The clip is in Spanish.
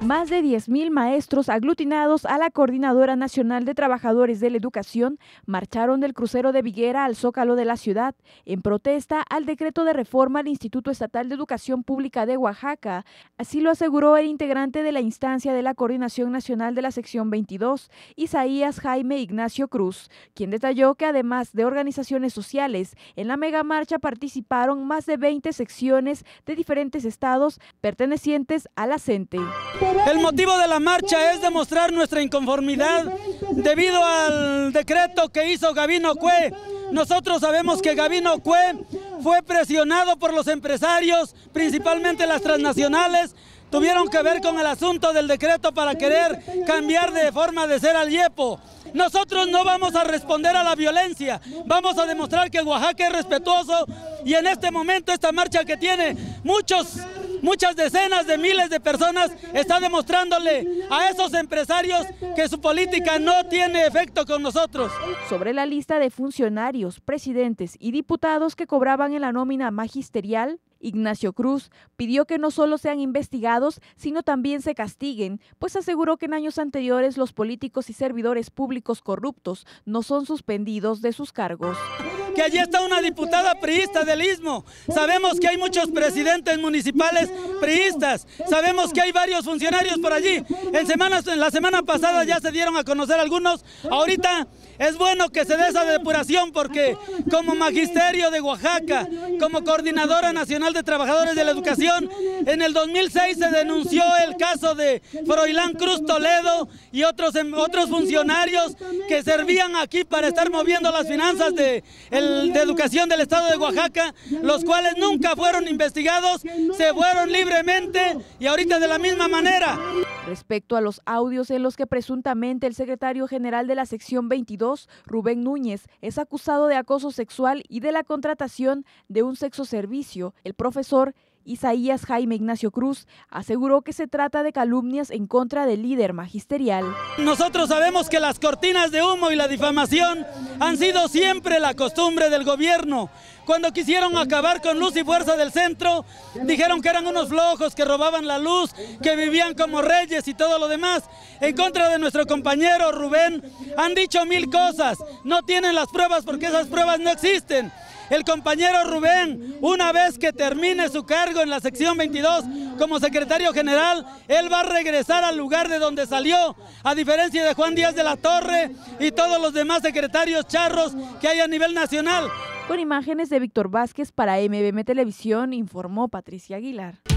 Más de 10.000 maestros aglutinados a la Coordinadora Nacional de Trabajadores de la Educación marcharon del crucero de Viguera al zócalo de la ciudad en protesta al decreto de reforma al Instituto Estatal de Educación Pública de Oaxaca. Así lo aseguró el integrante de la instancia de la Coordinación Nacional de la Sección 22, Isaías Jaime Ignacio Cruz, quien detalló que además de organizaciones sociales, en la megamarcha participaron más de 20 secciones de diferentes estados pertenecientes a la CENTE. El motivo de la marcha es demostrar nuestra inconformidad debido al decreto que hizo Gavino Cue. Nosotros sabemos que Gabino Cue fue presionado por los empresarios, principalmente las transnacionales, tuvieron que ver con el asunto del decreto para querer cambiar de forma de ser al IEPO. Nosotros no vamos a responder a la violencia, vamos a demostrar que Oaxaca es respetuoso y en este momento esta marcha que tiene muchos muchas decenas de miles de personas están demostrándole a esos empresarios que su política no tiene efecto con nosotros. Sobre la lista de funcionarios, presidentes y diputados que cobraban en la nómina magisterial, Ignacio Cruz pidió que no solo sean investigados, sino también se castiguen, pues aseguró que en años anteriores los políticos y servidores públicos corruptos no son suspendidos de sus cargos que allí está una diputada priista del Istmo. Sabemos que hay muchos presidentes municipales priistas. Sabemos que hay varios funcionarios por allí. En, en la semana pasada ya se dieron a conocer algunos. Ahorita es bueno que se dé esa depuración porque como magisterio de Oaxaca, como coordinadora nacional de trabajadores de la educación. En el 2006 se denunció el caso de Froilán Cruz Toledo y otros, em, otros funcionarios que servían aquí para estar moviendo las finanzas de, de educación del estado de Oaxaca, los cuales nunca fueron investigados, se fueron libremente y ahorita de la misma manera. Respecto a los audios en los que presuntamente el secretario general de la sección 22, Rubén Núñez, es acusado de acoso sexual y de la contratación de un sexo servicio, el profesor Isaías Jaime Ignacio Cruz aseguró que se trata de calumnias en contra del líder magisterial. Nosotros sabemos que las cortinas de humo y la difamación han sido siempre la costumbre del gobierno. Cuando quisieron acabar con Luz y Fuerza del Centro, dijeron que eran unos flojos, que robaban la luz, que vivían como reyes y todo lo demás. En contra de nuestro compañero Rubén han dicho mil cosas, no tienen las pruebas porque esas pruebas no existen. El compañero Rubén, una vez que termine su cargo en la sección 22 como secretario general, él va a regresar al lugar de donde salió, a diferencia de Juan Díaz de la Torre y todos los demás secretarios charros que hay a nivel nacional. Con imágenes de Víctor Vázquez para MBM Televisión, informó Patricia Aguilar.